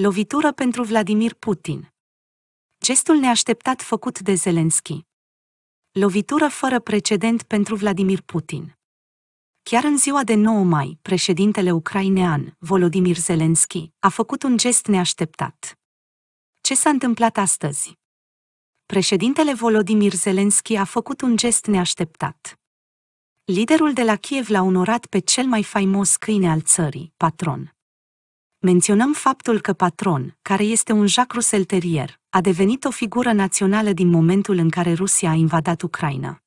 Lovitură pentru Vladimir Putin. Gestul neașteptat făcut de Zelensky. Lovitură fără precedent pentru Vladimir Putin. Chiar în ziua de 9 mai, președintele ucrainean, Volodymyr Zelensky, a făcut un gest neașteptat. Ce s-a întâmplat astăzi? Președintele Volodymyr Zelensky a făcut un gest neașteptat. Liderul de la Kiev l-a onorat pe cel mai faimos câine al țării, patron. Menționăm faptul că Patron, care este un Jacques Rusel Terrier, a devenit o figură națională din momentul în care Rusia a invadat Ucraina.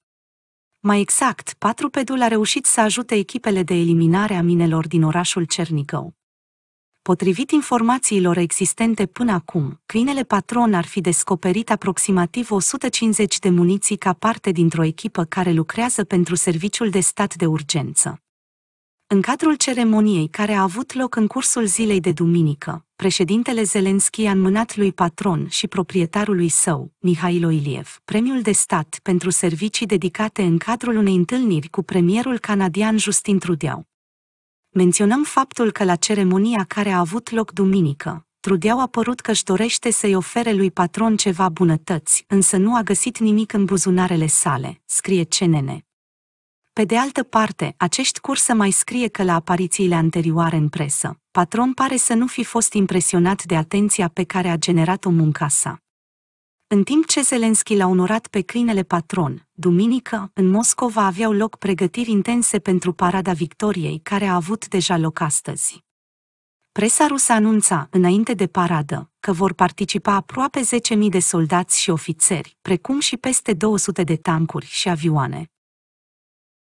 Mai exact, patrupedul a reușit să ajute echipele de eliminare a minelor din orașul Cernicău. Potrivit informațiilor existente până acum, câinele patron ar fi descoperit aproximativ 150 de muniții ca parte dintr-o echipă care lucrează pentru Serviciul de Stat de Urgență. În cadrul ceremoniei care a avut loc în cursul zilei de duminică, președintele Zelenski a înmânat lui patron și proprietarului său, Mihailo Iliev, premiul de stat pentru servicii dedicate în cadrul unei întâlniri cu premierul canadian Justin Trudeau. Menționăm faptul că la ceremonia care a avut loc duminică, Trudeau a părut că își dorește să-i ofere lui patron ceva bunătăți, însă nu a găsit nimic în buzunarele sale, scrie CNN, pe de altă parte, acești curse mai scrie că la aparițiile anterioare în presă, patron pare să nu fi fost impresionat de atenția pe care a generat-o munca sa. În timp ce Zelenski l-a onorat pe câinele patron, duminică, în Moscova aveau loc pregătiri intense pentru parada victoriei care a avut deja loc astăzi. Presa rusă anunța, înainte de paradă, că vor participa aproape 10.000 de soldați și ofițeri, precum și peste 200 de tancuri și avioane.